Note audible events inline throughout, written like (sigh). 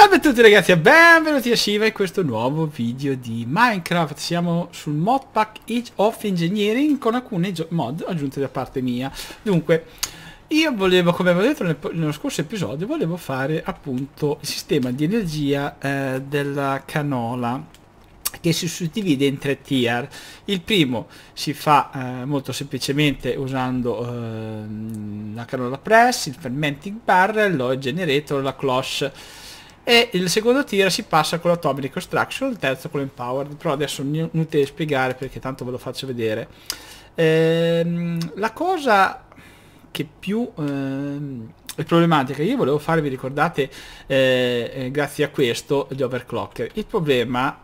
Salve a tutti ragazzi e benvenuti a Shiva in questo nuovo video di Minecraft Siamo sul modpack Age of Engineering con alcune mod aggiunte da parte mia Dunque, io volevo, come avevo detto nel, nello scorso episodio, volevo fare appunto il sistema di energia eh, della canola che si suddivide in tre tier. Il primo si fa eh, molto semplicemente usando eh, la canola press, il fermenting barrel, lo generator, la cloche e il secondo tier si passa con la Tobin Reconstruction, il terzo con l'Empowered, però adesso non è inutile spiegare perché tanto ve lo faccio vedere. Ehm, la cosa che più ehm, è problematica, io volevo farvi, ricordate, eh, eh, grazie a questo, gli overclocker. Il problema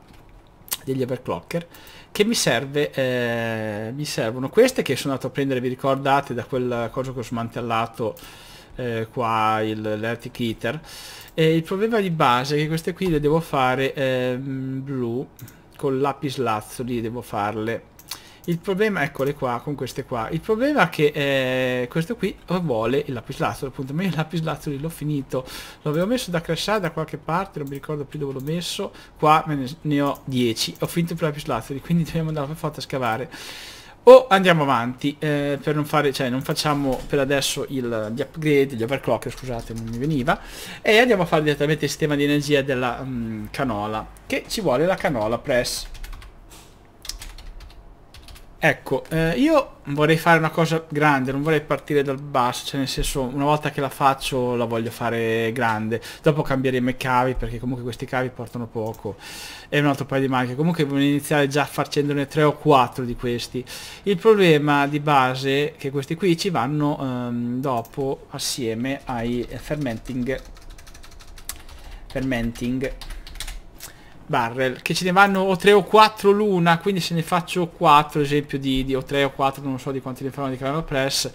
degli overclocker che mi serve eh, mi servono queste che sono andato a prendere vi ricordate da quella cosa che ho smantellato eh, qua l'Earthic Eater e il problema di base è che queste qui le devo fare eh, blu con lapis lazzuli devo farle il problema, eccole qua, con queste qua. Il problema è che eh, questo qui vuole il lapislazzolo, appunto. Ma io il lapislazzolo l'ho finito. L'avevo messo da crashare da qualche parte, non mi ricordo più dove l'ho messo. Qua ne, ne, ho 10. Ho finito il lapislazzolo, quindi dobbiamo andare per forza a scavare o andiamo avanti eh, per non fare cioè non facciamo per adesso il, gli upgrade gli overclock scusate non mi veniva e andiamo a fare direttamente il sistema di energia della mh, mm, canola che ci vuole la canola press Ecco, eh, io vorrei fare una cosa grande, non vorrei partire dal basso, cioè nel senso una volta che la faccio la voglio fare grande, dopo cambieremo i cavi perché comunque questi cavi portano poco è un altro paio di maniche, comunque voglio iniziare già facendone 3 o 4 di questi. Il problema di base è che questi qui ci vanno ehm, dopo assieme ai fermenting, fermenting barrel che ce ne vanno o 3 o 4 l'una quindi se ne faccio 4 esempio di, di o 3 o 4 non so di quanti ne fanno di Caramel Press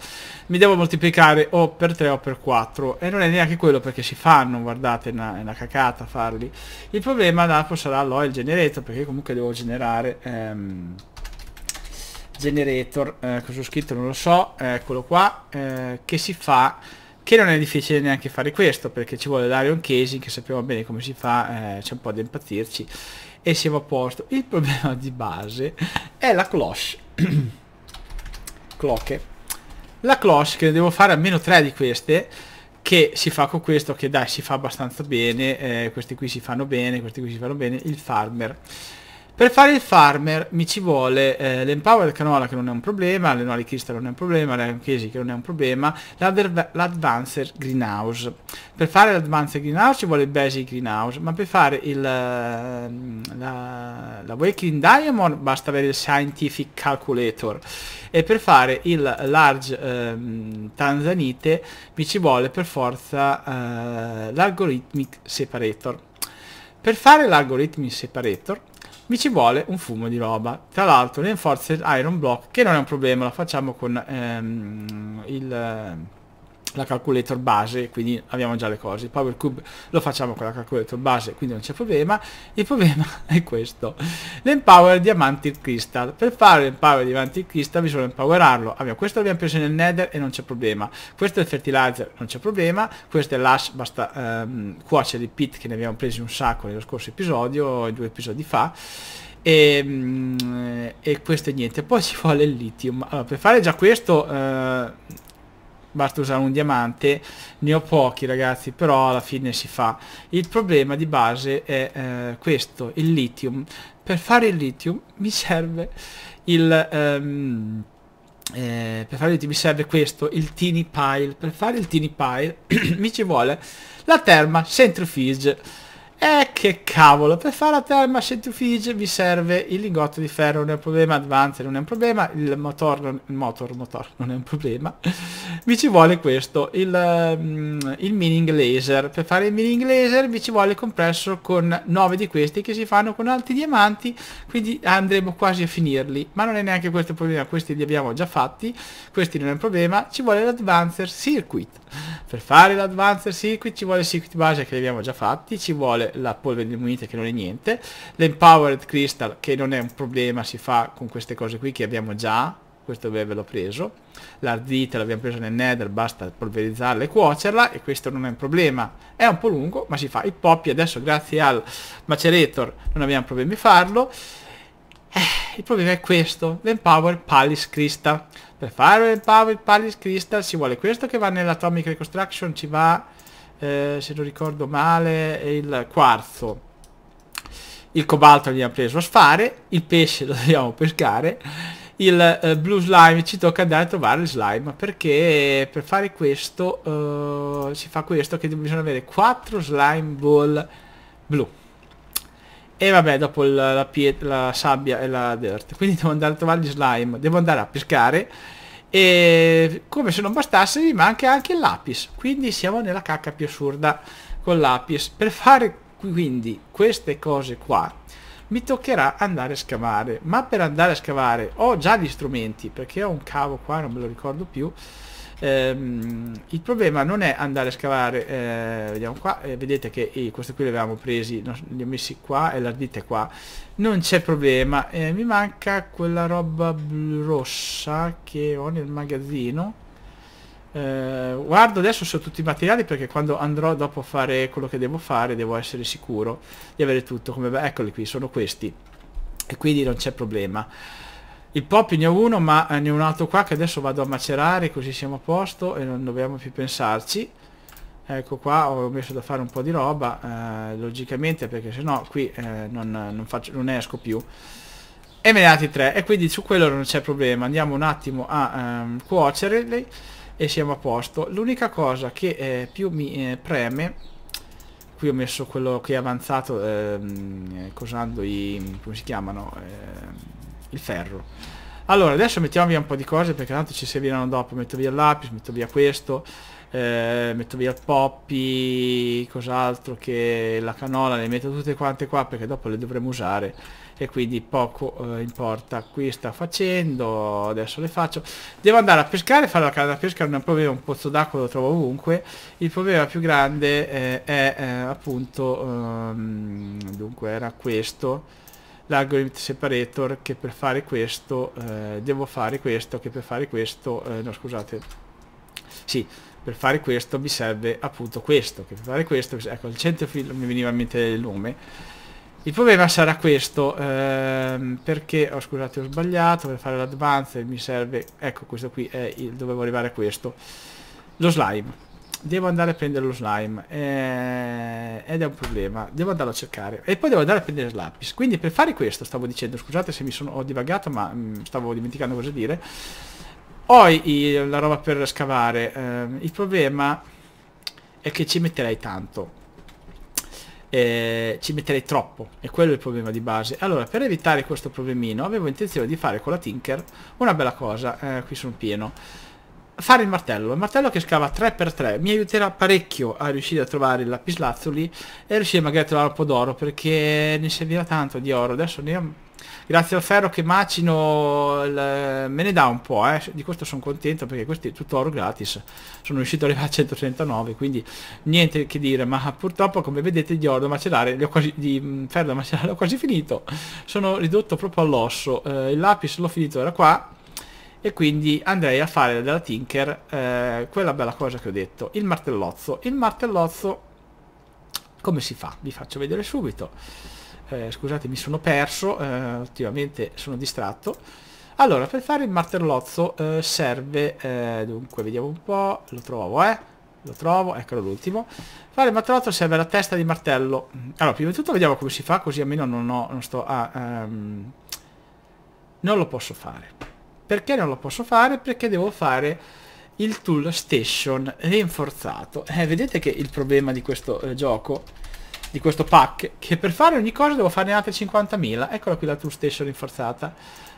mi devo moltiplicare o per 3 o per 4 e non è neanche quello perché si fanno guardate è una, è una cacata farli il problema dopo sarà l'oil generator perché comunque devo generare ehm, generator eh, cosa ho scritto non lo so eccolo qua eh, che si fa che non è difficile neanche fare questo perché ci vuole dare un Casing che sappiamo bene come si fa, eh, c'è un po' da impazzirci e siamo a posto. Il (laughs) problema di base è la cloche. (clears throat) cloche. La cloche che ne devo fare almeno tre di queste che si fa con questo che dai si fa abbastanza bene, eh, questi qui si fanno bene, questi qui si fanno bene, il farmer. Per fare il farmer mi ci vuole eh, l'empower canola che non è un problema, le l'enoli crystal non è un problema, le anchesi che non è un problema, l'advancer greenhouse. Per fare l'advancer greenhouse ci vuole il basic greenhouse, ma per fare il, ehm, la, la waking diamond basta avere il scientific calculator e per fare il large eh, tanzanite mi ci vuole per forza eh, l'algorithmic separator. Per fare l'algorithmic separator mi ci vuole un fumo di roba. Tra l'altro l'Enforcer Iron Block, che non è un problema, la facciamo con ehm, il la calculator base, quindi abbiamo già le cose. Il Power Cube lo facciamo con la calculator base, quindi non c'è problema. Il problema (laughs) è questo. L'Empower Diamantic Crystal. Per fare l'Empower Diamantic Crystal bisogna empowerarlo. Abbiamo, questo l'abbiamo preso nel Nether e non c'è problema. Questo è il Fertilizer, non c'è problema. Questo è l'Ash, basta ehm, cuocere i pit che ne abbiamo presi un sacco nello scorso episodio, due episodi fa. E, ehm, e, questo è niente poi ci vuole il lithium allora, per fare già questo eh, basta usare un diamante ne ho pochi ragazzi però alla fine si fa il problema di base è eh, questo il lithium per fare il lithium mi serve il ehm, eh, per fare il lithium mi serve questo il teeny pile per fare il teeny pile (clears throat) mi ci vuole la terma centrifuge eh che cavolo, per fare la terma centrifuge mi serve il lingotto di ferro, non è un problema, Advance non è un problema, il motor, il motor, motor non è un problema. vi ci vuole questo, il, ehm, il mining laser. Per fare il mining laser vi ci vuole il compresso con 9 di questi che si fanno con altri diamanti, quindi andremo quasi a finirli. Ma non è neanche questo il problema, questi li abbiamo già fatti, questi non è un problema, ci vuole l'advancer circuit per fare l'advanced circuit ci vuole il circuit base che li abbiamo già fatti, ci vuole la polvere di munite che non è niente, l'empowered crystal che non è un problema, si fa con queste cose qui che abbiamo già, questo ve l'ho preso, l'ardite l'abbiamo preso nel nether, basta polverizzarla e cuocerla e questo non è un problema, è un po' lungo ma si fa, i poppy adesso grazie al macerator non abbiamo problemi a farlo, eh, il problema è questo, l'empowered palace crystal, per fare il Power Palace Crystal si vuole questo che va nell'Atomic Reconstruction, ci va, eh, se non ricordo male, il quarzo. Il cobalto abbiamo preso a sfare, il pesce (laughs) lo dobbiamo pescare, il eh, blue slime ci tocca andare a trovare il slime, perché per fare questo eh, si fa questo che bisogna avere 4 slime ball blu. E vabbè, dopo la, la, la sabbia e la dirt. Quindi devo andare a trovare gli slime. Devo andare a pescare. E come se non bastasse mi manca anche il lapis. Quindi siamo nella cacca più assurda con lapis. Per fare quindi queste cose qua mi toccherà andare a scavare. Ma per andare a scavare ho già gli strumenti. Perché ho un cavo qua, non me lo ricordo più ehm, il problema non è andare a scavare eh, vediamo qua eh, vedete che eh, questi qui li avevamo presi no, li ho messi qua e l'ardite qua non c'è problema eh, mi manca quella roba rossa che ho nel magazzino eh, guardo adesso su tutti i materiali perché quando andrò dopo a fare quello che devo fare devo essere sicuro di avere tutto come eccoli qui sono questi e quindi non c'è problema il Poppy ne ho uno, ma eh, ne ho un altro qua che adesso vado a macerare, così siamo a posto e non dobbiamo più pensarci. Ecco qua, ho messo da fare un po' di roba, eh, logicamente, perché se no qui eh, non, non, faccio, non esco più. E me ne altri tre, e quindi su quello non c'è problema. Andiamo un attimo a ehm, cuocerli e siamo a posto. L'unica cosa che eh, più mi eh, preme qui ho messo quello che è avanzato ehm, eh, cosando i come si chiamano ehm, il ferro. Allora, adesso mettiamo via un po' di cose perché tanto ci serviranno dopo. Metto via il lapis, metto via questo, eh, metto via il poppy, cos'altro che la canola, le metto tutte quante qua perché dopo le dovremo usare e quindi poco eh, importa. Qui sta facendo, adesso le faccio. Devo andare a pescare, fare la canna da pesca, non è un problema, un pozzo d'acqua lo trovo ovunque. Il problema più grande eh, è eh, appunto, ehm, dunque era questo l'algorithm separator che per fare questo eh, devo fare questo che per fare questo eh, no scusate sì per fare questo mi serve appunto questo che per fare questo ecco il centrofill mi veniva in mente il nome il problema sarà questo ehm, perché oh, scusate ho sbagliato per fare l'advance mi serve ecco questo qui è il, dovevo arrivare a questo lo slime devo andare a prendere lo slime eh, ed è un problema devo andarlo a cercare e poi devo andare a prendere lapis quindi per fare questo stavo dicendo scusate se mi sono ho divagato ma mh, mm, stavo dimenticando cosa dire ho i, la roba per scavare eh, il problema è che ci metterei tanto eh, ci metterei troppo e quello è il problema di base allora per evitare questo problemino avevo intenzione di fare con la tinker una bella cosa eh, qui sono pieno fare il martello. Il martello che scava 3x3 mi aiuterà parecchio a riuscire a trovare il lapislazzuli e riuscire magari a trovare un po' d'oro perché ne servirà tanto di oro. Adesso ne ho... Grazie al ferro che macino il... me ne dà un po', eh. di questo sono contento perché questo è tutto oro gratis. Sono riuscito a arrivare a 139, quindi niente che dire, ma purtroppo come vedete di oro da macerare, quasi... di mm, ferro da macerare (laughs) l'ho quasi finito. Sono ridotto proprio all'osso, eh, il lapis l'ho finito, era qua e quindi andrei a fare della Tinker eh, quella bella cosa che ho detto, il martellozzo. Il martellozzo come si fa? Vi faccio vedere subito. Eh, scusate, mi sono perso, eh, ultimamente sono distratto. Allora, per fare il martellozzo eh, serve, eh, dunque, vediamo un po', lo trovo, eh? Lo trovo, eccolo l'ultimo. Fare il martellozzo serve la testa di martello. Allora, prima di tutto vediamo come si fa, così almeno non, ho, non sto a... um, non lo posso fare. Perché non lo posso fare? Perché devo fare il tool station rinforzato. Eh, vedete che il problema di questo eh, gioco, di questo pack, che per fare ogni cosa devo farne altre 50.000. Eccola qui la tool station rinforzata.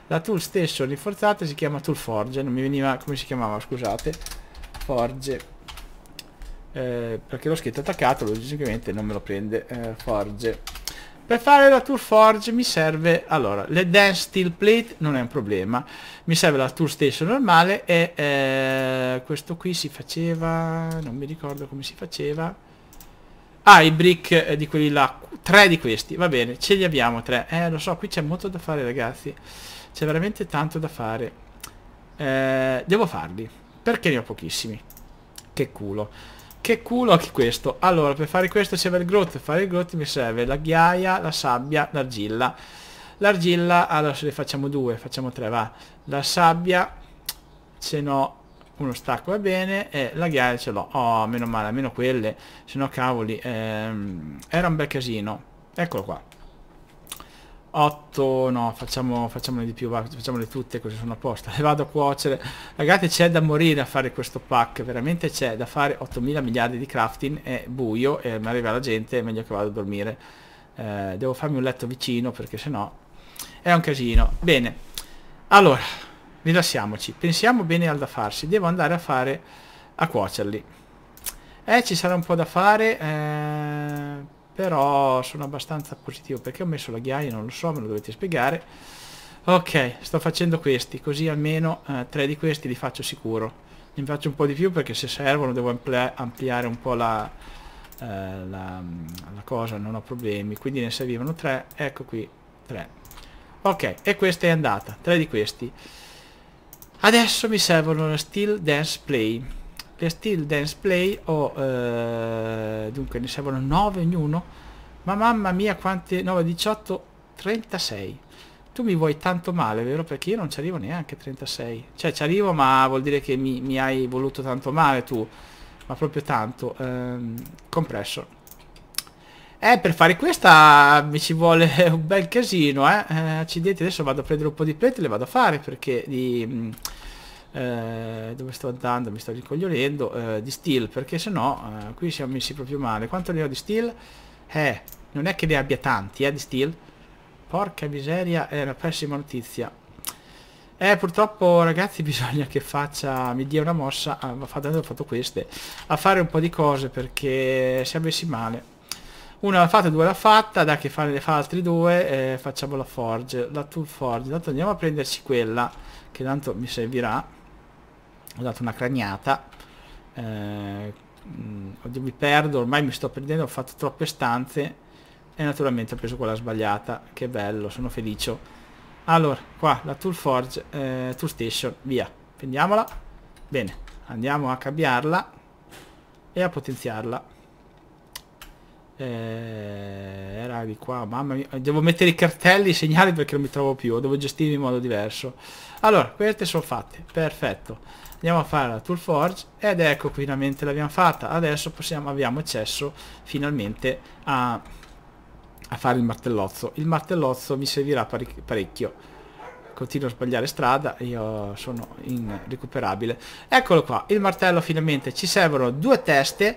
La tool station rinforzata si chiama tool forge, non mi veniva come si chiamava, scusate. Forge. Eh, perché l'ho scritto attaccato, logicamente non me lo prende. Eh, forge. Per fare la Tour Forge mi serve, allora, le Dance Steel Plate non è un problema, mi serve la Tour Station normale e eh, questo qui si faceva, non mi ricordo come si faceva, ah i brick eh, di quelli là, tre di questi, va bene, ce li abbiamo tre, eh lo so, qui c'è molto da fare ragazzi, c'è veramente tanto da fare, eh, devo farli, perché ne ho pochissimi, che culo. Che culo anche questo. Allora, per fare questo serve il grot. Per fare il grot mi serve la ghiaia, la sabbia, l'argilla. L'argilla, allora se ne facciamo due, facciamo tre, va. La sabbia, se no uno stacco va bene e la ghiaia ce l'ho. Oh, meno male, almeno quelle. Se no cavoli, ehm, era un bel casino. Eccolo qua. 8 no facciamo, facciamone di più va, facciamole tutte così sono a posto le (laughs) vado a cuocere ragazzi c'è da morire a fare questo pack veramente c'è da fare 8000 miliardi di crafting è buio e mi arriva la gente è meglio che vado a dormire eh, devo farmi un letto vicino perché sennò è un casino bene allora rilassiamoci pensiamo bene al da farsi devo andare a fare a cuocerli eh ci sarà un po' da fare eh però sono abbastanza positivo perché ho messo la ghiaia, non lo so, me lo dovete spiegare. Ok, sto facendo questi, così almeno eh, tre di questi li faccio sicuro. Ne faccio un po' di più perché se servono devo ampliare un po' la, eh, la, la cosa, non ho problemi. Quindi ne servivano tre, ecco qui, tre. Ok, e questa è andata, tre di questi. Adesso mi servono la Steel Dance Play le Steel Dance Play ho eh, dunque ne servono 9 ognuno ma mamma mia quante 9 18 36 tu mi vuoi tanto male vero perché io non ci arrivo neanche 36 cioè ci arrivo ma vuol dire che mi, mi hai voluto tanto male tu ma proprio tanto ehm, compressor eh per fare questa mi ci vuole (laughs) un bel casino eh, eh accidenti adesso vado a prendere un po' di plate e le vado a fare perché di mh, mm, eh, dove sto andando mi sto ricogliolendo eh, di steel perché se no eh, qui siamo messi proprio male quanto ne ho di steel? eh non è che ne abbia tanti eh di steel porca miseria è una pessima notizia eh purtroppo ragazzi (laughs) bisogna che faccia mi dia una mossa ah, ma fatto, ho fatto queste a fare un po' di cose perché se avessi male una l'ha fatta, due l'ha fatta, da che fare ne fa altri due, eh, facciamo la forge, la tool forge, intanto andiamo a prenderci quella, che tanto mi servirà, ho dato una craniata eh, mm, oddio mi perdo ormai mi sto perdendo ho fatto troppe stanze e naturalmente ho preso quella sbagliata che bello sono felice allora qua la tool forge eh, tool station via prendiamola bene andiamo a cambiarla e a potenziarla eh, era di qua mamma mia devo mettere i cartelli i segnali perché non mi trovo più devo gestirmi in modo diverso allora queste sono fatte perfetto andiamo a fare la tool forge ed ecco finalmente l'abbiamo fatta adesso possiamo, abbiamo accesso finalmente a, a, fare il martellozzo il martellozzo mi servirà parecchio continuo a sbagliare strada io sono irrecuperabile eccolo qua il martello finalmente ci servono due teste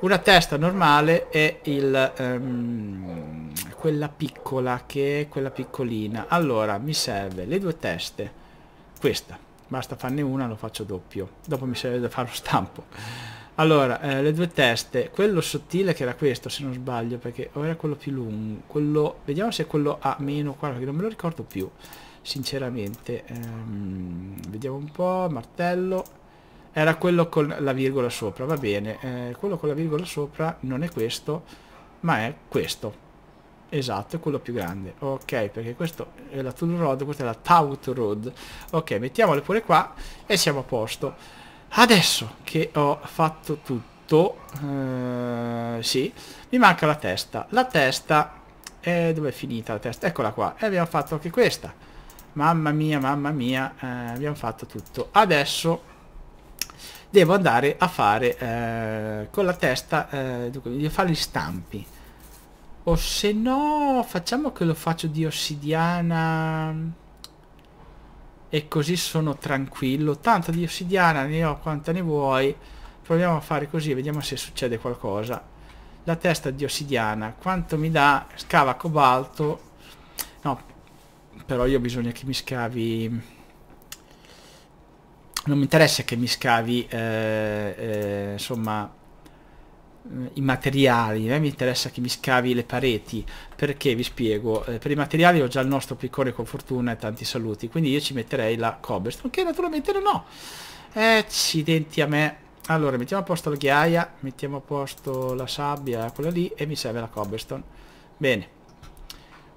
una testa normale e il, um, quella piccola che è quella piccolina allora mi serve le due teste questa basta farne una lo faccio doppio dopo mi serve da fare lo stampo allora eh, le due teste quello sottile che era questo se non sbaglio perché o era quello più lungo quello vediamo se è quello a meno qua perché non me lo ricordo più sinceramente ehm, vediamo un po' martello era quello con la virgola sopra va bene eh, quello con la virgola sopra non è questo ma è questo Esatto, quello più grande. Ok, perché questo è la tool road, questa è la taut road. Ok, mettiamole pure qua e siamo a posto. Adesso che ho fatto tutto, eh, sì, mi manca la testa. La testa, eh, dove è finita la testa? Eccola qua, e eh, abbiamo fatto anche questa. Mamma mia, mamma mia, eh, abbiamo fatto tutto. Adesso devo andare a fare eh, con la testa, eh, devo fare gli stampi. O se no, facciamo che lo faccio di ossidiana. E così sono tranquillo. Tanto di ossidiana ne ho quanta ne vuoi. Proviamo a fare così, vediamo se succede qualcosa. La testa di ossidiana. Quanto mi dà? Scava cobalto. No, però io ho bisogno che mi scavi... Non mi interessa che mi scavi, eh, eh, insomma eh, i materiali, a eh, me mi interessa che mi scavi le pareti, perché vi spiego, eh, per i materiali ho già il nostro piccone con fortuna e tanti saluti, quindi io ci metterei la cobblestone, che naturalmente non ho, accidenti a me, allora mettiamo a posto la ghiaia, mettiamo a posto la sabbia, quella lì, e mi serve la cobblestone, bene,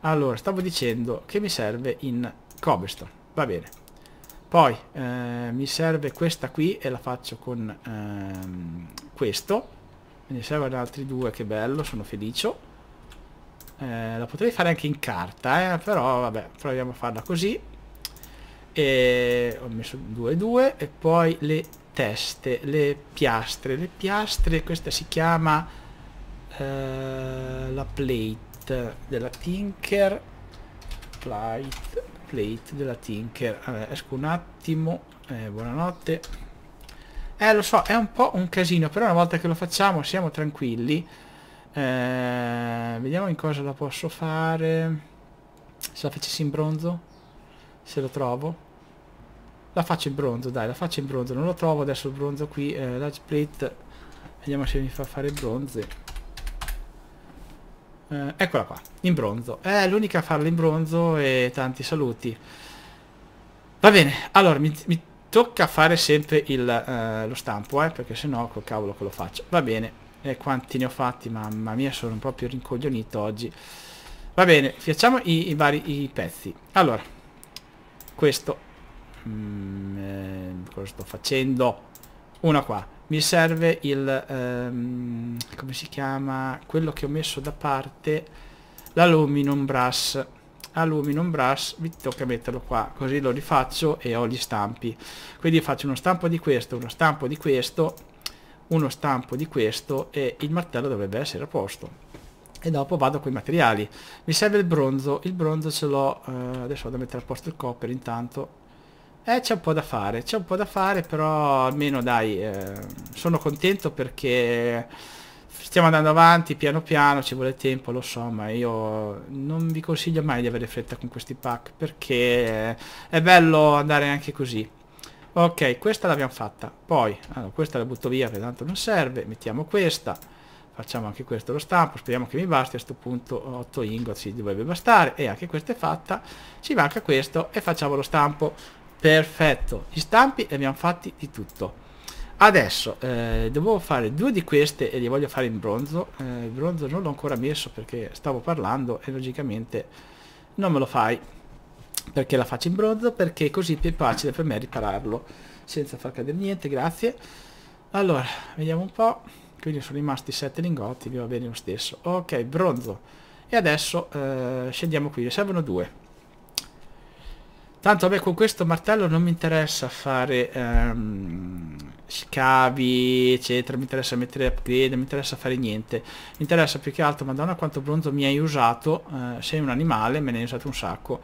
allora stavo dicendo che mi serve in cobblestone, va bene, poi eh, mi serve questa qui e la faccio con ehm, questo, Me ne servono altri due, che bello, sono felice. Eh, la potrei fare anche in carta, eh, però vabbè, proviamo a farla così. E ho messo 2 e 2 e poi le teste, le piastre. Le piastre, questa si chiama eh, la plate della Tinker. Plate, plate della Tinker. Vabbè, esco un attimo. Eh, buonanotte. Eh, lo so, è un po' un casino, però una volta che lo facciamo siamo tranquilli. Eh, vediamo in cosa la posso fare. Se la facessi in bronzo, se lo trovo. La faccio in bronzo, dai, la faccio in bronzo. Non lo trovo adesso il bronzo qui, eh, la split. Vediamo se mi fa fare bronze. Eh, eccola qua, in bronzo. È eh, l'unica a farla in bronzo e tanti saluti. Va bene, allora mi, mi tocca fare sempre il, uh, lo stampo, eh, perché sennò col cavolo che lo faccio. Va bene, e quanti ne ho fatti, mamma mia, sono un po' più rincoglionito oggi. Va bene, facciamo i, i vari i pezzi. Allora, questo, mm, eh, cosa sto facendo? Una qua. Mi serve il, ehm, come si chiama? Quello che ho messo da parte, l'aluminum brass aluminum brass vi tocca metterlo qua così lo rifaccio e ho gli stampi quindi faccio uno stampo di questo uno stampo di questo uno stampo di questo e il martello dovrebbe essere a posto e dopo vado con i materiali mi serve il bronzo il bronzo ce l'ho eh, adesso vado a mettere a posto il copper intanto eh, c'è un po' da fare, c'è un po' da fare, però almeno dai, eh, sono contento perché Stiamo andando avanti piano piano, ci vuole tempo, lo so, ma io non vi consiglio mai di avere fretta con questi pack, perché è bello andare anche così. Ok, questa l'abbiamo fatta. Poi, allora, questa la butto via, che tanto non serve. Mettiamo questa. Facciamo anche questo lo stampo, speriamo che mi basti, a questo punto 8 ingot ci dovrebbe bastare e anche questa è fatta, ci manca questo e facciamo lo stampo, perfetto, gli stampi li abbiamo fatti di tutto. Adesso eh, devo fare due di queste e le voglio fare in bronzo. Eh, il bronzo non l'ho ancora messo perché stavo parlando e logicamente non me lo fai. Perché la faccio in bronzo? Perché così è più facile per me ripararlo senza far cadere niente, grazie. Allora, vediamo un po'. Quindi sono rimasti 7 lingotti, mi va bene lo stesso. Ok, bronzo. E adesso eh, scendiamo qui, ne servono due. Tanto a con questo martello non mi interessa fare... Ehm, scavi eccetera mi interessa mettere upgrade mi interessa fare niente mi interessa più che altro madonna quanto bronzo mi hai usato eh, sei un animale me ne hai usato un sacco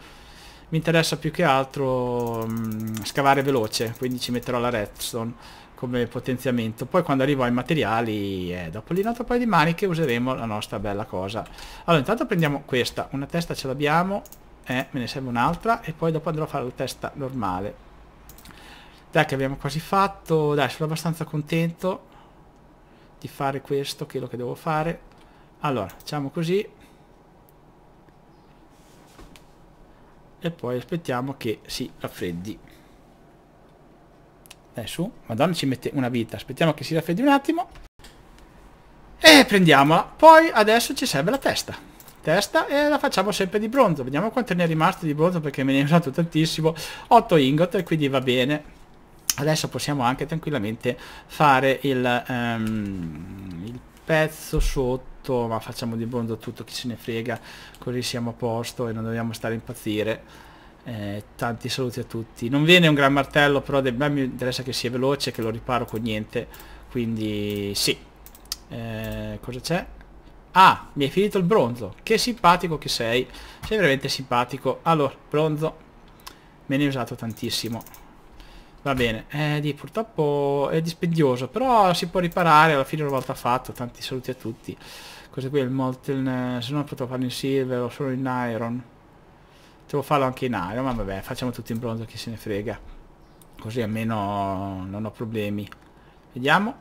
mi interessa più che altro mh, mm, scavare veloce quindi ci metterò la redstone come potenziamento poi quando arrivo ai materiali eh, dopo lì un altro paio di maniche useremo la nostra bella cosa allora intanto prendiamo questa una testa ce l'abbiamo eh, me ne serve un'altra e poi dopo andrò a fare la testa normale dai che abbiamo quasi fatto, dai sono abbastanza contento di fare questo, quello che devo fare. Allora, facciamo così. E poi aspettiamo che si raffreddi. Adesso, madonna ci mette una vita, aspettiamo che si raffreddi un attimo. E prendiamola. Poi adesso ci serve la testa. Testa e la facciamo sempre di bronzo. Vediamo quanto ne è rimasto di bronzo perché me ne è usato tantissimo. 8 ingot e quindi va bene adesso possiamo anche tranquillamente fare il, um, il pezzo sotto ma facciamo di bondo tutto chi se ne frega così siamo a posto e non dobbiamo stare a impazzire eh, tanti saluti a tutti non viene un gran martello però a me interessa che sia veloce che lo riparo con niente quindi sì eh, cosa c'è? ah mi hai finito il bronzo che simpatico che sei sei veramente simpatico allora bronzo me ne hai usato tantissimo Va bene, eh, dì, purtroppo è dispendioso, però si può riparare, alla fine una volta fatto, tanti saluti a tutti. Questo qui è il molten, eh, se no potevo farlo in silver o solo in iron. Devo farlo anche in iron, ma vabbè, facciamo tutto in bronzo, chi se ne frega. Così almeno non ho problemi. Vediamo.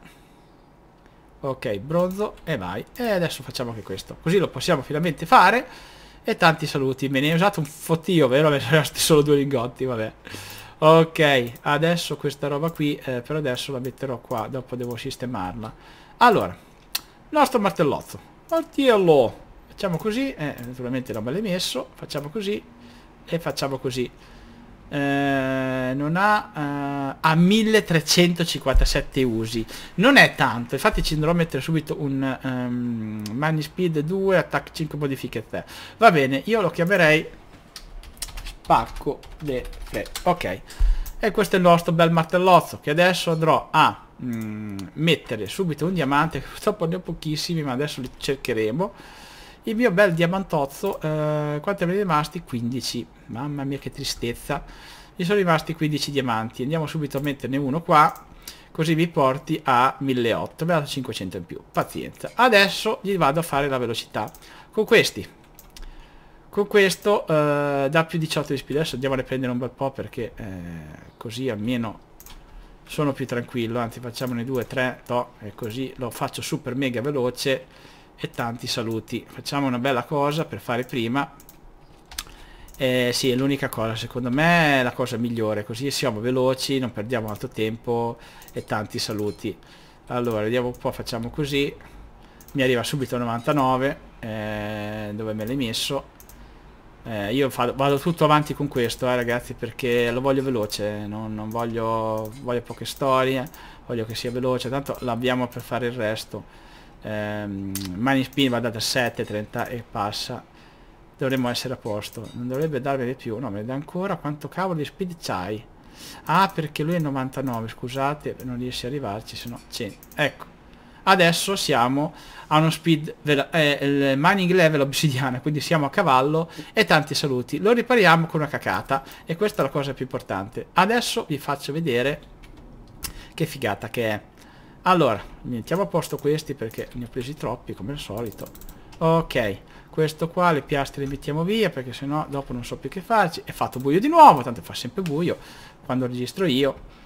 Ok, bronzo e vai. E adesso facciamo anche questo. Così lo possiamo finalmente fare. E tanti saluti. Me ne hai usato un fottio, vero? Me ne sono solo due lingotti, vabbè. Ok, adesso questa roba qui eh, per adesso la metterò qua, dopo devo sistemarla. Allora, nostro martellozzo. Martello. Facciamo così, eh, naturalmente non me l'hai messo, facciamo così e facciamo così. Eh, non ha, eh, ha 1357 usi non è tanto infatti ci andrò a mettere subito un um, money speed 2 attack 5 modifiche 3 va bene io lo chiamerei pacco le fletti. Ok. E questo è il nostro bel martellozzo che adesso andrò a mm, mettere subito un diamante. Purtroppo ne ho pochissimi ma adesso li cercheremo. Il mio bel diamantozzo, eh, quanti ne rimasti? 15. Mamma mia che tristezza. Mi sono rimasti 15 diamanti. Andiamo subito a metterne uno qua così vi porti a 1800 mi ha dato 500 in più pazienza adesso gli vado a fare la velocità con questi con questo eh, da più 18 di speed. Adesso andiamo a riprendere un bel po' perché eh, così almeno sono più tranquillo. Anzi facciamone 2, 3, to, e così lo faccio super mega veloce e tanti saluti. Facciamo una bella cosa per fare prima. Eh, sì, è l'unica cosa, secondo me è la cosa migliore, così siamo veloci, non perdiamo altro tempo e tanti saluti. Allora, vediamo un po', facciamo così. Mi arriva subito 99, eh, dove me l'hai messo? Eh, io vado, vado, tutto avanti con questo, eh, ragazzi, perché lo voglio veloce, non, non voglio, voglio, poche storie, voglio che sia veloce, tanto l'abbiamo per fare il resto. Eh, mani spin, va guardate, 7, 30 e passa. Dovremmo essere a posto. Non dovrebbe darmi di più, no, me ne dà ancora. Quanto cavolo di speed c'hai? Ah, perché lui è 99, scusate, non riesci a arrivarci, se no... 100. Ecco, adesso siamo a uno speed eh, mining level obsidiana quindi siamo a cavallo e tanti saluti lo ripariamo con una cacata e questa è la cosa più importante adesso vi faccio vedere che figata che è allora mettiamo a posto questi perché ne ho presi troppi come al solito ok questo qua le piastre le mettiamo via perché sennò dopo non so più che farci è fatto buio di nuovo tanto fa sempre buio quando registro io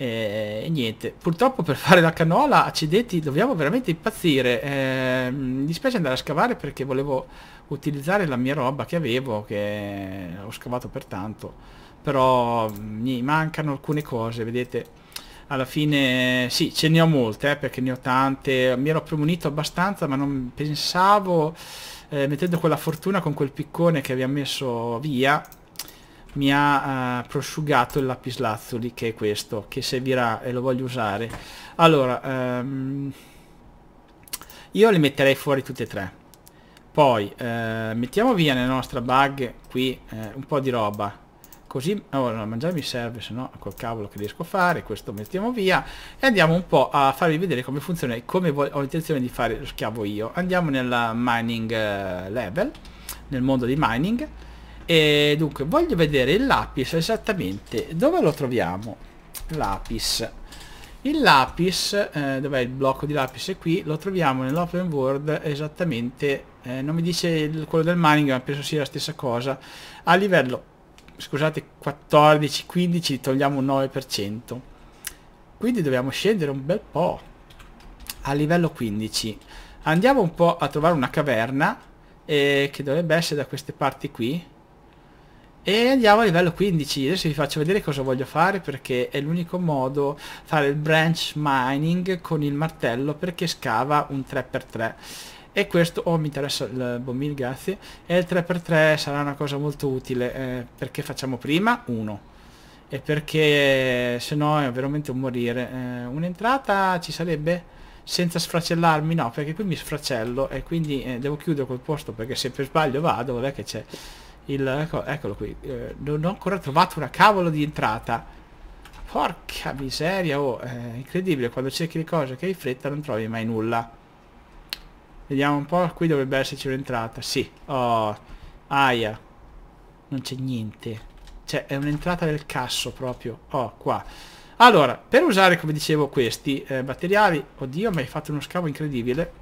e, eh, e niente, purtroppo per fare la canola, accidenti, dobbiamo veramente impazzire. Eh, mi dispiace andare a scavare perché volevo utilizzare la mia roba che avevo, che ho scavato per tanto. Però mm, mi mancano alcune cose, vedete alla fine sì ce ne ho molte eh, perché ne ho tante mi ero premunito abbastanza ma non pensavo eh, mettendo quella fortuna con quel piccone che abbiamo messo via mi ha uh, prosciugato il lapislazzuli che è questo che servirà e lo voglio usare allora um, io li metterei fuori tutti e tre poi uh, mettiamo via nella nostra bug qui uh, un po' di roba così oh, no, mangiare mi serve se no col cavolo che riesco a fare questo mettiamo via e andiamo un po' a farvi vedere come funziona e come ho intenzione di fare lo schiavo io andiamo nella mining level nel mondo di mining e dunque, voglio vedere il lapis esattamente. Dove lo troviamo? Lapis. Il lapis, eh, dov'è il blocco di lapis? È qui, lo troviamo nell'open world esattamente, eh, non mi dice il, quello del mining, ma penso sia la stessa cosa, a livello, scusate, 14-15 togliamo un 9%. Quindi dobbiamo scendere un bel po'. A livello 15. Andiamo un po' a trovare una caverna, eh, che dovrebbe essere da queste parti qui e andiamo a livello 15, adesso vi faccio vedere cosa voglio fare perché è l'unico modo fare il branch mining con il martello perché scava un 3x3 e questo, oh mi interessa il bombino grazie, e il 3x3 sarà una cosa molto utile eh, perché facciamo prima 1 e perché se no è veramente un morire. Eh, Un'entrata ci sarebbe? senza sfracellarmi no perché qui mi sfracello e quindi eh, devo chiudere quel posto perché se per sbaglio vado vabbè che c'è il, ecco, eccolo qui. Eh, non ho ancora trovato una cavolo di entrata. Porca miseria, oh, è eh, incredibile, quando cerchi le cose che hai fretta non trovi mai nulla. Vediamo un po', qui dovrebbe esserci un'entrata, sì. Oh, aia. Non c'è niente. Cioè, è un'entrata del casso proprio. Oh, qua. Allora, per usare, come dicevo, questi eh, materiali... Oddio, mi hai fatto uno scavo incredibile.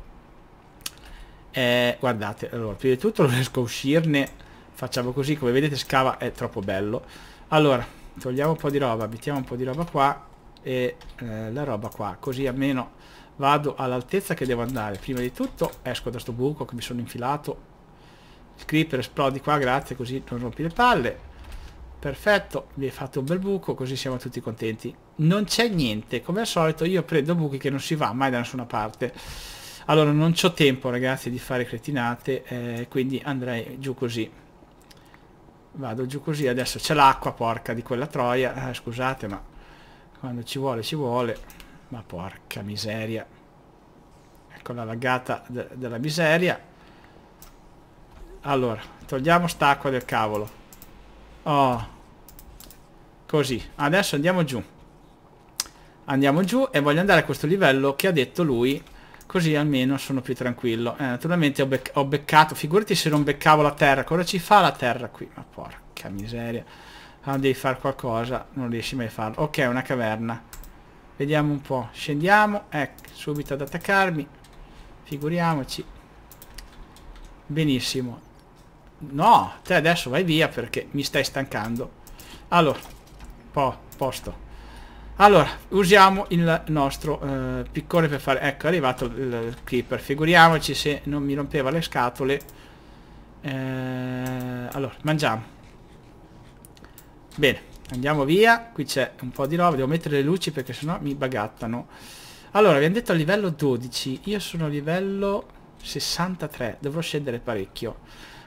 Eh, guardate, allora, prima di tutto (laughs) non riesco a uscirne facciamo così come vedete scava è troppo bello allora togliamo un po' di roba mettiamo un po' di roba qua e eh, la roba qua così almeno vado all'altezza che devo andare prima di tutto esco da sto buco che mi sono infilato il creeper esplodi qua grazie così non rompi le palle perfetto vi hai fatto un bel buco così siamo tutti contenti non c'è niente come al solito io prendo buchi che non si va mai da nessuna parte allora non c'ho tempo ragazzi di fare cretinate eh, quindi andrei giù così vado giù così adesso c'è l'acqua porca di quella troia eh, scusate ma quando ci vuole ci vuole ma porca miseria ecco la laggata de della miseria allora togliamo st'acqua del cavolo oh così adesso andiamo giù andiamo giù e voglio andare a questo livello che ha detto lui Così almeno sono più tranquillo. Eh, naturalmente ho, bec ho, beccato, figurati se non beccavo la terra, cosa ci fa la terra qui? Ma porca miseria. Ah, devi fare qualcosa non riesci mai a farlo. Ok, una caverna. Vediamo un po'. Scendiamo, ecco, subito ad attaccarmi. Figuriamoci. Benissimo. No, te adesso vai via perché mi stai stancando. Allora, po posto. Allora, usiamo il nostro eh, piccone per fare... Ecco, è arrivato il, creeper. Figuriamoci se non mi rompeva le scatole. Eh, allora, mangiamo. Bene, andiamo via. Qui c'è un po' di roba. Devo mettere le luci perché sennò mi bagattano. Allora, abbiamo detto a livello 12. Io sono a livello 63. Dovrò scendere parecchio.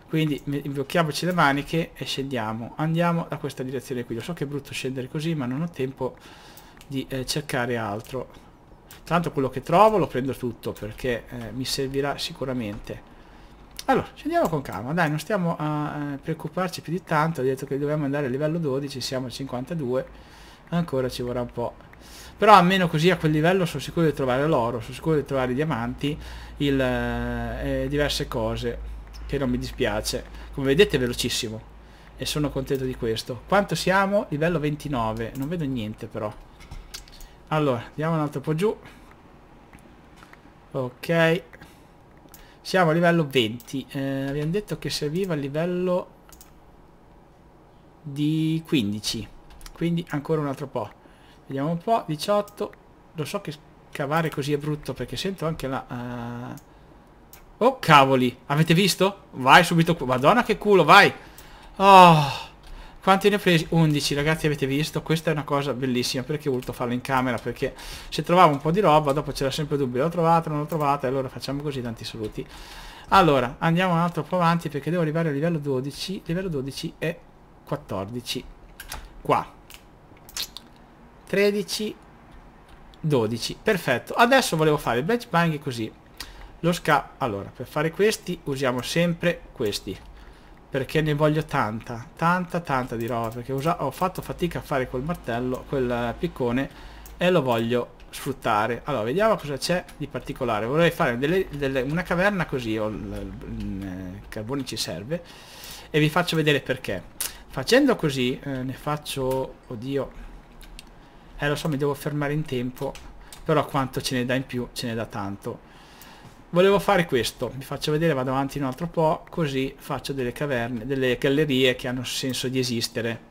Quindi blocchiamoci le maniche e scendiamo. Andiamo da questa direzione qui. Lo so che è brutto scendere così, ma non ho tempo di eh, cercare altro. tanto quello che trovo lo prendo tutto perché eh, mi servirà sicuramente. Allora, scendiamo con calma, dai, non stiamo a eh, preoccuparci più di tanto, ho detto che dobbiamo andare a livello 12, siamo a 52, ancora ci vorrà un po'. Però almeno così a quel livello sono sicuro di trovare l'oro, sono sicuro di trovare i diamanti, il, eh, diverse cose, che non mi dispiace. Come vedete è velocissimo e sono contento di questo. Quanto siamo? Livello 29, non vedo niente però. Allora, andiamo un altro po' giù. Ok. Siamo a livello 20. Eh, abbiamo detto che serviva a livello di 15. Quindi ancora un altro po'. Vediamo un po'. 18. Lo so che cavare così è brutto perché sento anche la... Uh... Oh cavoli, avete visto? Vai subito, madonna che culo, vai! Oh! Quanti ne ho presi? 11 ragazzi avete visto Questa è una cosa bellissima perché ho voluto farlo in camera Perché se trovavo un po' di roba dopo c'era sempre dubbio L'ho trovata, non l'ho trovata E allora facciamo così tanti saluti Allora andiamo un altro po' avanti perché devo arrivare a livello 12 Livello 12 è 14 Qua 13 12 Perfetto Adesso volevo fare il batch buying così Lo sca... Allora per fare questi usiamo sempre questi perché ne voglio tanta, tanta, tanta di roba. Perché ho fatto fatica a fare quel martello, quel piccone e lo voglio sfruttare. Allora, vediamo cosa c'è di particolare. Vorrei fare delle, delle, una caverna così, ho, il mm, eh, carbone ci serve, e vi faccio vedere perché. Facendo così, eh, ne faccio... Oddio. Eh, lo so, mi devo fermare in tempo, però quanto ce ne dà in più, ce ne dà tanto volevo fare questo vi faccio vedere vado avanti un altro po' così faccio delle caverne delle gallerie che hanno senso di esistere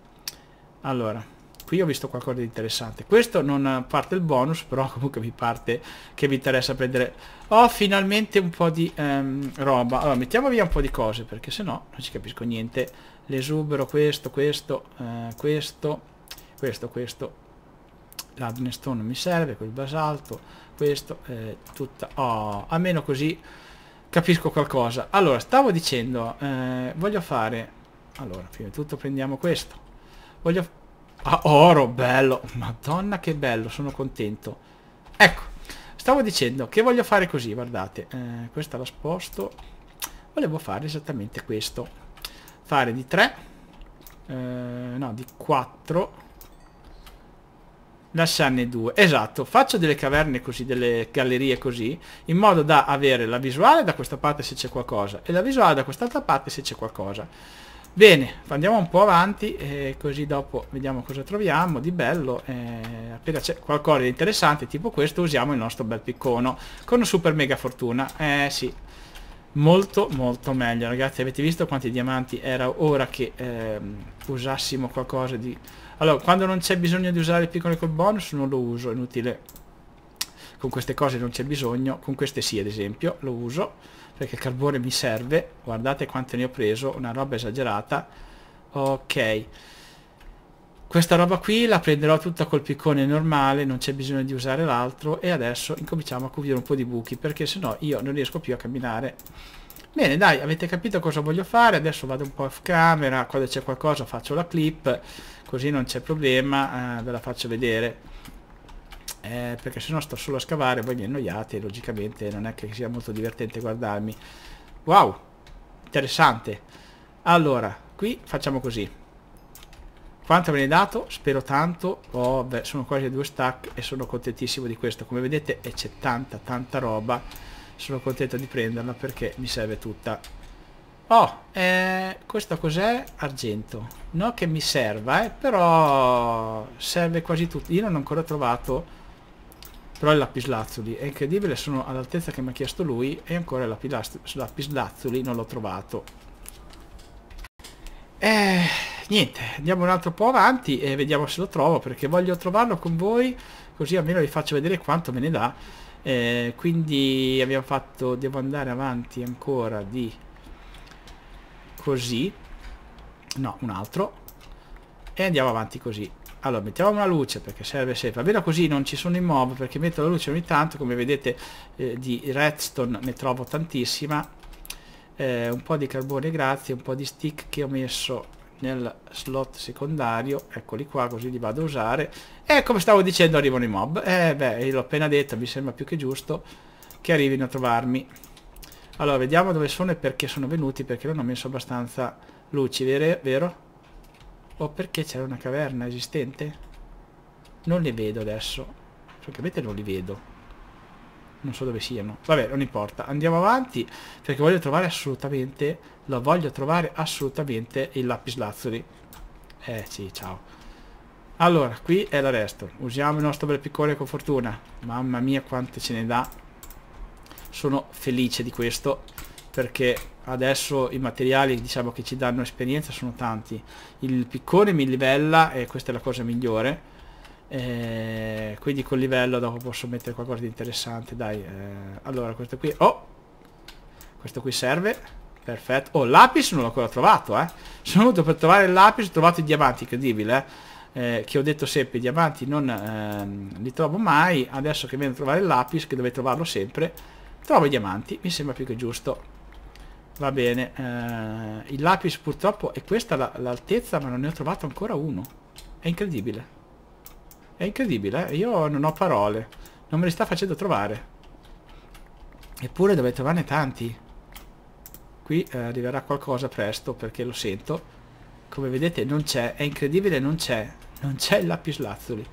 allora qui ho visto qualcosa di interessante questo non parte il bonus però (laughs) comunque mi parte che vi interessa prendere ho finalmente un po' di ehm, roba allora mettiamo via un po' di cose perché se no non ci capisco niente l'esubero questo questo eh, questo questo questo l'Adnestone mi serve quel basalto questo è tutta... Oh, almeno così capisco qualcosa. Allora, stavo dicendo, eh, voglio fare... Allora, prima di tutto prendiamo questo. Voglio... Ah, oro, bello! Madonna che bello, sono contento. Ecco, stavo dicendo che voglio fare così, guardate. Eh, questa la sposto. Volevo fare esattamente questo. Fare di 3... Eh, no, di 4 lasciarne due. Esatto, faccio delle caverne così, delle gallerie così, in modo da avere la visuale da questa parte se c'è qualcosa e la visuale da quest'altra parte se c'è qualcosa. Bene, andiamo un po' avanti eh, così dopo vediamo cosa troviamo di bello. Eh, appena c'è qualcosa di interessante tipo questo usiamo il nostro bel piccone con super mega fortuna. Eh sì, molto molto meglio ragazzi avete visto quanti diamanti era ora che eh, usassimo qualcosa di allora, quando non c'è bisogno di usare il piccone col bonus non lo uso, è inutile. Con queste cose non c'è bisogno, con queste sì ad esempio, lo uso, perché il carbone mi serve. Guardate quanto ne ho preso, una roba esagerata. Ok. Questa roba qui la prenderò tutta col piccone normale, non c'è bisogno di usare l'altro. E adesso incominciamo a coprire un po' di buchi, perché sennò io non riesco più a camminare. Bene, dai, avete capito cosa voglio fare, adesso vado un po' off camera, quando c'è qualcosa faccio la clip, così non c'è problema, eh, ve la faccio vedere. Eh, perché se no sto solo a scavare, voi mi annoiate e logicamente non è che sia molto divertente guardarmi. Wow, interessante. Allora, qui facciamo così. Quanto me ne dato? Spero tanto. Oh, beh, sono quasi a due stack e sono contentissimo di questo. Come vedete c'è tanta, tanta roba sono contento di prenderla perché mi serve tutta. Oh, eh, questo cos'è? Argento. No che mi serva, eh, però serve quasi tutto. Io non ho ancora trovato però il lapislazzuli. È incredibile, sono all'altezza che mi ha chiesto lui e ancora il lapislazzuli non l'ho trovato. Eh, niente, andiamo un altro po' avanti e vediamo se lo trovo perché voglio trovarlo con voi così almeno vi faccio vedere quanto me ne dà eh, quindi abbiamo fatto devo andare avanti ancora di così no un altro e andiamo avanti così allora mettiamo una luce perché serve sempre almeno così non ci sono i mob perché metto la luce ogni tanto come vedete eh, di redstone ne trovo tantissima eh, un po' di carbone grazie un po' di stick che ho messo nel slot secondario eccoli qua così li vado a usare e come stavo dicendo arrivano i mob e eh, beh l'ho appena detto mi sembra più che giusto che arrivino a trovarmi allora vediamo dove sono e perché sono venuti perché non ho messo abbastanza luci vero? vero? o perché c'era una caverna esistente? non li vedo adesso francamente non li vedo non so dove siano vabbè non importa andiamo avanti perché voglio trovare assolutamente lo voglio trovare assolutamente il lapislazzuli eh sì ciao allora qui è l'arresto usiamo il nostro bel piccone con fortuna mamma mia quante ce ne dà sono felice di questo perché adesso i materiali diciamo che ci danno esperienza sono tanti il piccone mi livella e questa è la cosa migliore e eh, quindi col livello dopo posso mettere qualcosa di interessante, dai. Eh, allora, questo qui... Oh! Questo qui serve. Perfetto. Oh, lapis non l'ho ancora trovato, eh. Sono venuto per trovare il lapis, ho trovato i diamanti, incredibile, eh. eh che ho detto sempre, i diamanti non ehm, li trovo mai. Adesso che vengo a trovare il lapis, che dovrei trovarlo sempre, trovo i diamanti, mi sembra più che giusto. Va bene, eh, il lapis purtroppo è questa l'altezza, ma non ne ho trovato ancora uno. È incredibile. È incredibile, eh? io non ho parole. Non me li sta facendo trovare. Eppure dovrei trovarne tanti. Qui eh, arriverà qualcosa presto perché lo sento. Come vedete non c'è, è incredibile non c'è. Non c'è il lapislazzoli.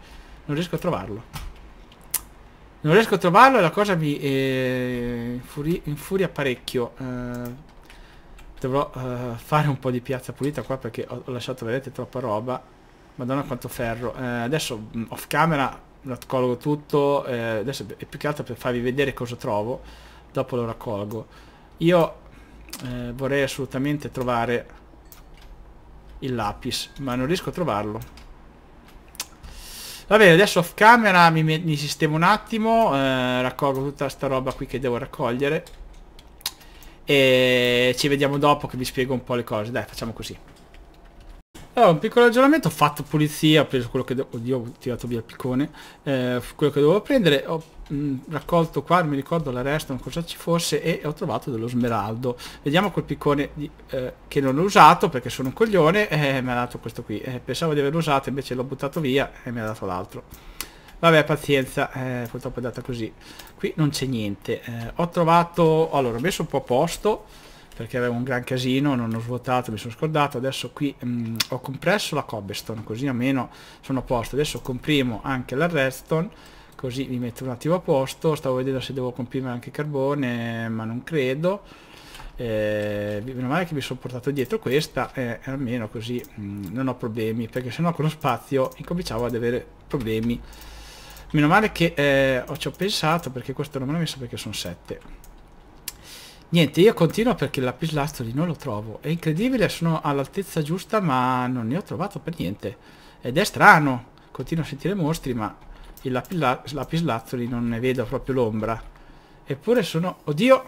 Non riesco a trovarlo. Non riesco a trovarlo e la cosa mi eh, infuri, infuria parecchio. Eh, dovrò eh, fare un po' di piazza pulita qua perché ho lasciato, vedete, troppa roba Madonna quanto ferro. Eh, adesso mm, off camera raccolgo tutto, eh, adesso è più che altro per farvi vedere cosa trovo, dopo lo raccolgo. Io eh, vorrei assolutamente trovare il lapis, ma non riesco a trovarlo. Va bene, adesso off camera mi, mi sistemo un attimo, eh, raccolgo tutta sta roba qui che devo raccogliere e ci vediamo dopo che vi spiego un po' le cose. Dai, facciamo così. Allora, un piccolo aggiornamento, ho fatto pulizia, ho preso quello che... Oddio, ho tirato via il piccone. Eh, quello che dovevo prendere, ho mh, mm, raccolto qua, non mi ricordo la resta, non cosa ci fosse, e ho trovato dello smeraldo. Vediamo quel piccone di, eh, che non ho usato, perché sono un coglione, e eh, mi ha dato questo qui. Eh, pensavo di averlo usato, invece l'ho buttato via e mi ha dato l'altro. Vabbè, pazienza, eh, purtroppo è andata così. Qui non c'è niente. Eh, ho trovato... Allora, ho messo un po' a posto perché avevo un gran casino, non ho svuotato, mi sono scordato, adesso qui mh, mm, ho compresso la cobblestone, così almeno sono a posto, adesso comprimo anche la redstone, così mi metto un attimo a posto, stavo vedendo se devo comprimere anche il carbone, ma non credo, eh, meno male che mi sono portato dietro questa eh, almeno così mh, mm, non ho problemi, perché sennò con lo spazio incominciavo ad avere problemi. Meno male che eh, ci ho pensato perché questo non me l'ho messo perché sono 7 Niente, io continuo perché il lapislastro non lo trovo. È incredibile, sono all'altezza giusta ma non ne ho trovato per niente. Ed è strano. Continuo a sentire mostri ma il lapislazzoli non ne vedo proprio l'ombra. Eppure sono... Oddio!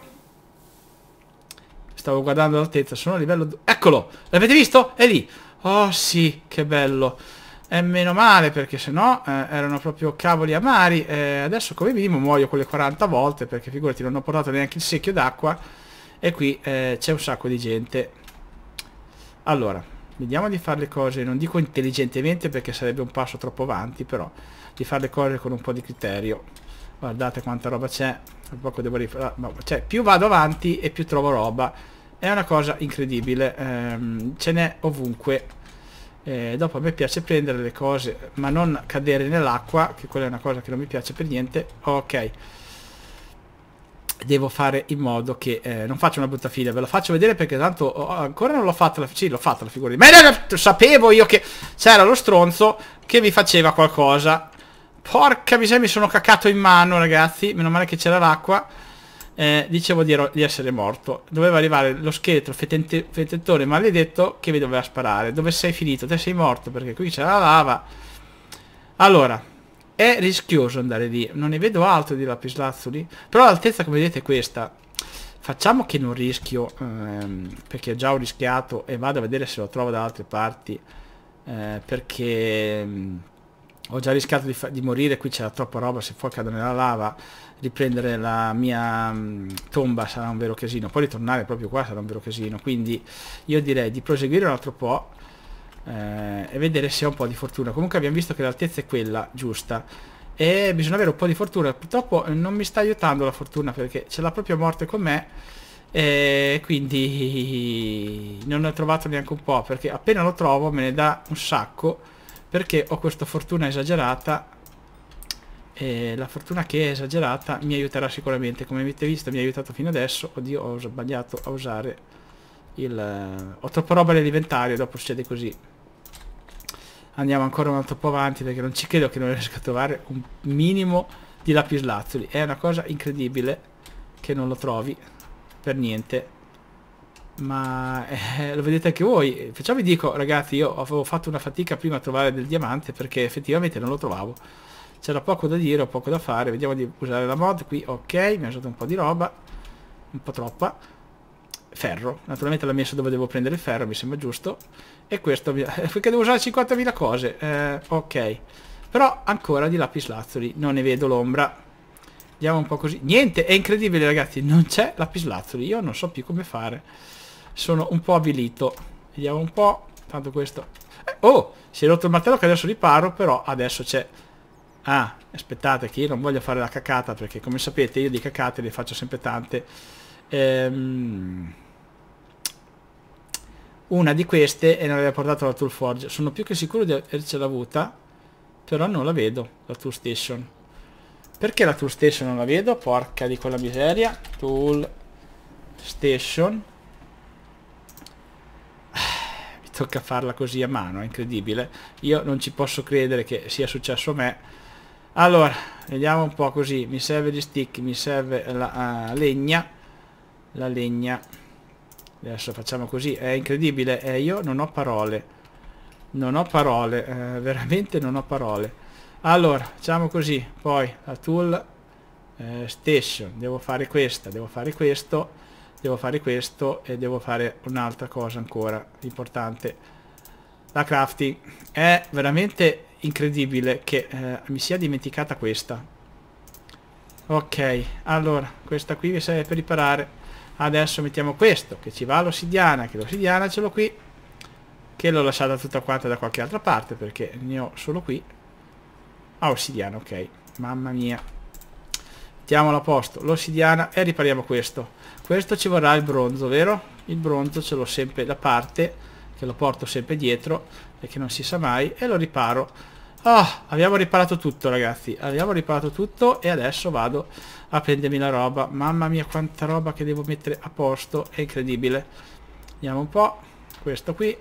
Stavo guardando l'altezza, sono a livello... Eccolo! L'avete visto? È lì! Oh sì, che bello! E meno male perché sennò eh, erano proprio cavoli amari. Eh, adesso come minimo muoio quelle 40 volte perché figurati non ho portato neanche il secchio d'acqua. E qui eh, c'è un sacco di gente. Allora, vediamo di fare le cose, non dico intelligentemente perché sarebbe un passo troppo avanti, però di fare le cose con un po' di criterio. Guardate quanta roba c'è. Ah, cioè, più vado avanti e più trovo roba. È una cosa incredibile. Ehm, ce n'è ovunque eh, dopo a me piace prendere le cose ma non cadere nell'acqua che quella è una cosa che non mi piace per niente ok devo fare in modo che eh, non faccia una brutta fila ve la faccio vedere perché tanto oh, ancora non l'ho fatta la, sì l'ho fatta la figura di ma no, sapevo io che c'era lo stronzo che vi faceva qualcosa porca miseria mi sono cacato in mano ragazzi meno male che c'era l'acqua eh, dicevo di, di, essere morto. Doveva arrivare lo scheletro fetente fetettore maledetto che mi doveva sparare. Dove sei finito? Te sei morto perché qui c'è la lava. Allora, è rischioso andare lì. Non ne vedo altro di lapislazzuli. Però l'altezza, come vedete, è questa. Facciamo che non rischio, ehm, perché già ho rischiato e vado a vedere se lo trovo da altre parti. Eh, perché... Ehm, ho già rischiato di, di morire, qui c'era troppa roba, se fuori cado nella lava riprendere la mia mm, tomba sarà un vero casino, poi ritornare proprio qua sarà un vero casino, quindi io direi di proseguire un altro po' eh, e vedere se ho un po' di fortuna. Comunque abbiamo visto che l'altezza è quella giusta e bisogna avere un po' di fortuna, purtroppo eh, non mi sta aiutando la fortuna perché ce l'ha proprio morte con me e quindi (laughs) non ho trovato neanche un po' perché appena lo trovo me ne dà un sacco perché ho questa fortuna esagerata e la fortuna che è esagerata mi aiuterà sicuramente come avete visto mi ha aiutato fino adesso oddio ho sbagliato a usare il eh, ho troppa roba nell'inventario dopo succede così andiamo ancora un altro po' avanti perché non ci credo che non riesca a trovare un minimo di lapislazzuli è una cosa incredibile che non lo trovi per niente ma eh, lo vedete anche voi perciò vi dico ragazzi io avevo fatto una fatica prima a trovare del diamante perché effettivamente non lo trovavo c'era poco da dire o poco da fare vediamo di usare la mod qui ok mi ha usato un po' di roba un po' troppa ferro naturalmente l'ha messo dove devo prendere il ferro mi sembra giusto e questo (laughs) perché devo usare 50.000 cose eh, ok però ancora di lapislazzoli non ne vedo l'ombra Andiamo un po' così. Niente, è incredibile ragazzi, non c'è lapislazzoli Io non so più come fare. Sono un po' avvilito. Vediamo un po'. Tanto questo... Eh, oh, si è rotto il martello che adesso riparo, però adesso c'è Ah, aspettate che io non voglio fare la cacata perché come sapete io di cacate le faccio sempre tante. Ehm, una di queste e non l'aveva portata la Tool Forge. Sono più che sicuro di avercela avuta, però non la vedo, la Tool Station. Perché la Tool Station non la vedo? Porca di quella miseria. Tool Station. Mi tocca farla così a mano, è incredibile. Io non ci posso credere che sia successo a me allora, vediamo un po' così. Mi serve gli stick, mi serve la uh, legna. La legna. Adesso facciamo così. È incredibile. Eh, io non ho parole. Non ho parole. Eh, (laughs) veramente non ho parole. Allora, facciamo così. Poi la tool eh, station. Devo fare questa, devo fare questo. Devo fare questo e devo fare un'altra cosa ancora importante. La crafting. È veramente incredibile che eh, mi sia dimenticata questa. Ok, allora, questa qui vi serve per riparare. Adesso mettiamo questo, che ci va l'ossidiana, che l'ossidiana ce l'ho qui. Che l'ho lasciata tutta quanta da qualche altra parte, perché ne ho solo qui. Ah, ossidiana, ok. Mamma mia. Mettiamola a posto, l'ossidiana, e ripariamo questo. Questo ci vorrà il bronzo, vero? Il bronzo ce l'ho sempre da parte, che lo porto sempre dietro che non si sa mai e lo riparo ah abbiamo riparato tutto ragazzi abbiamo riparato tutto e adesso vado a prendermi la roba mamma mia quanta roba che devo mettere a posto è incredibile vediamo un po' questo qui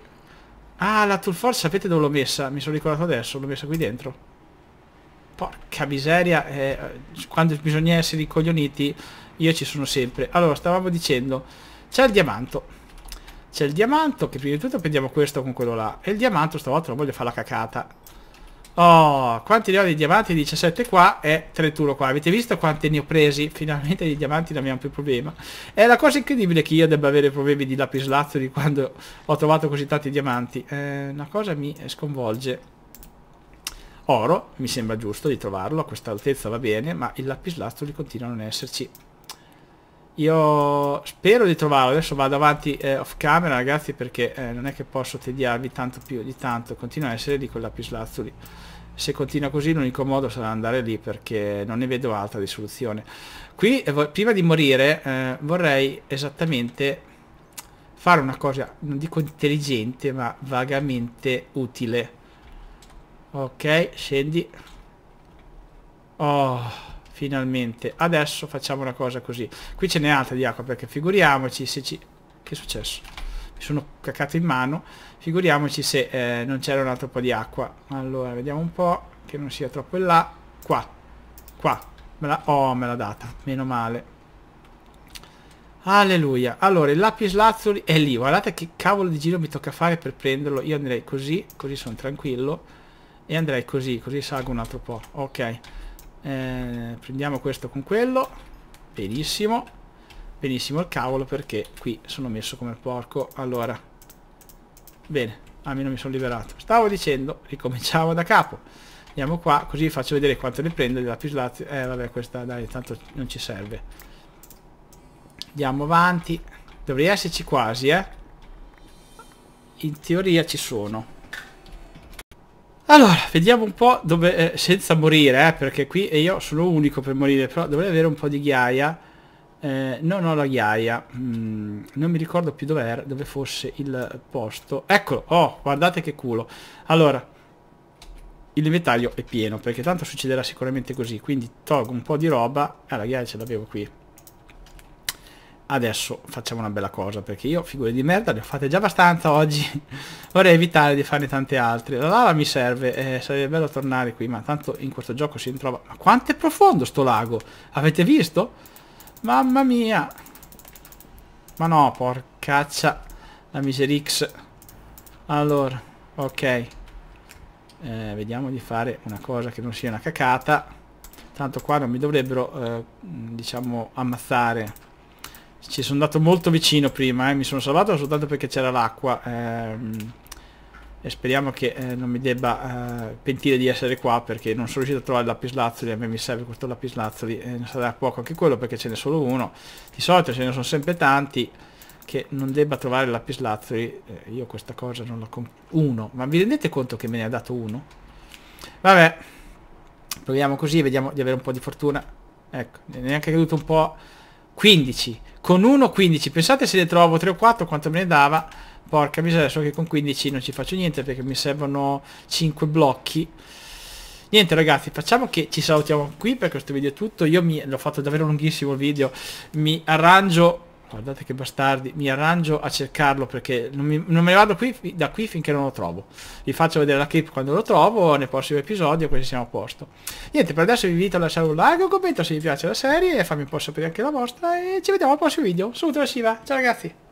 ah la tool force sapete dove l'ho messa mi sono ricordato adesso l'ho messa qui dentro porca miseria eh, quando bisogna essere incoglioniti io ci sono sempre allora stavamo dicendo c'è il diamante c'è il diamante che prima di tutto prendiamo questo con quello là. E il diamante stavolta non voglio fare la cacata. Oh, quanti ne ho di diamanti? 17 qua e 31 qua. Avete visto quanti ne ho presi? Finalmente di diamanti non abbiamo più problema. È la cosa incredibile che io debba avere problemi di lapislazzoli quando ho trovato così tanti diamanti. Eh, una cosa mi sconvolge. Oro, mi sembra giusto di trovarlo, a questa altezza va bene, ma il lapislazzoli continua a non esserci. Io spero di trovarlo, adesso vado avanti eh, off camera ragazzi perché eh, non è che posso tediarvi tanto più di tanto, continua a essere di quella più pislazzuli. Se continua così l'unico modo sarà andare lì perché non ne vedo altra di soluzione. Qui eh, prima di morire eh, vorrei esattamente fare una cosa, non dico intelligente ma vagamente utile. Ok, scendi. Oh... Finalmente. Adesso facciamo una cosa così. Qui ce n'è altra di acqua perché figuriamoci se ci... Che è successo? Mi sono cacato in mano. Figuriamoci se eh, non c'era un altro po' di acqua. Allora, vediamo un po' che non sia troppo in là. Qua. Qua. Me la... Oh, me l'ha data. Meno male. Alleluia. Allora, il lapislazzuli è lì. Guardate che cavolo di giro mi tocca fare per prenderlo. Io andrei così, così sono tranquillo. E andrei così, così salgo un altro po'. Ok eh, prendiamo questo con quello benissimo benissimo il cavolo perché qui sono messo come porco allora bene almeno ah, mi sono liberato stavo dicendo ricominciamo da capo andiamo qua così faccio vedere quanto ne prendo della pislazio eh vabbè questa dai tanto non ci serve andiamo avanti dovrei esserci quasi eh in teoria ci sono allora, vediamo un po' dove... Eh, senza morire, eh, perché qui e io sono unico per morire, però dovrei avere un po' di ghiaia. Eh, non ho la ghiaia. Mm, non mi ricordo più dove, dove fosse il posto. Eccolo! Oh, guardate che culo. Allora, il inventario è pieno, perché tanto succederà sicuramente così. Quindi tolgo un po' di roba. Ah, la ghiaia ce l'avevo qui adesso facciamo una bella cosa perché io figure di merda ne ho fatte già abbastanza oggi (laughs) vorrei evitare di farne tante altre la lava mi serve eh, sarebbe bello tornare qui ma tanto in questo gioco si trova ma quanto è profondo sto lago avete visto? mamma mia ma no porcaccia la miserix allora ok eh, vediamo di fare una cosa che non sia una cacata tanto qua non mi dovrebbero eh, diciamo ammazzare ci sono andato molto vicino prima, eh. mi sono salvato soltanto perché c'era l'acqua. Ehm, e speriamo che eh, non mi debba eh, pentire di essere qua perché non sono riuscito a trovare il lapislazzoli, a me mi serve questo lapislazzoli e eh, ne sarà poco anche quello perché ce n'è solo uno. Di solito ce ne sono sempre tanti che non debba trovare il lapislazzoli, eh, io questa cosa non la comp... Uno, ma vi rendete conto che me ne ha dato uno? Vabbè, proviamo così, vediamo di avere un po' di fortuna. Ecco, neanche caduto un po'... 15 con 1,15. Pensate se ne trovo 3 o 4 quanto me ne dava. Porca miseria, solo che con 15 non ci faccio niente perché mi servono 5 blocchi. Niente ragazzi, facciamo che ci salutiamo qui per questo video è tutto. Io mi... l'ho fatto davvero lunghissimo il video. Mi arrangio Guardate che bastardi. Mi arrangio a cercarlo perché non, mi, non me ne vado qui, da qui finché non lo trovo. Vi faccio vedere la clip quando lo trovo, nel prossimo episodio, così siamo a posto. Niente, per adesso vi invito a lasciare un like, un commento se vi piace la serie, e fammi un po' sapere anche la vostra e ci vediamo al prossimo video. Saluto da Shiva, ciao ragazzi!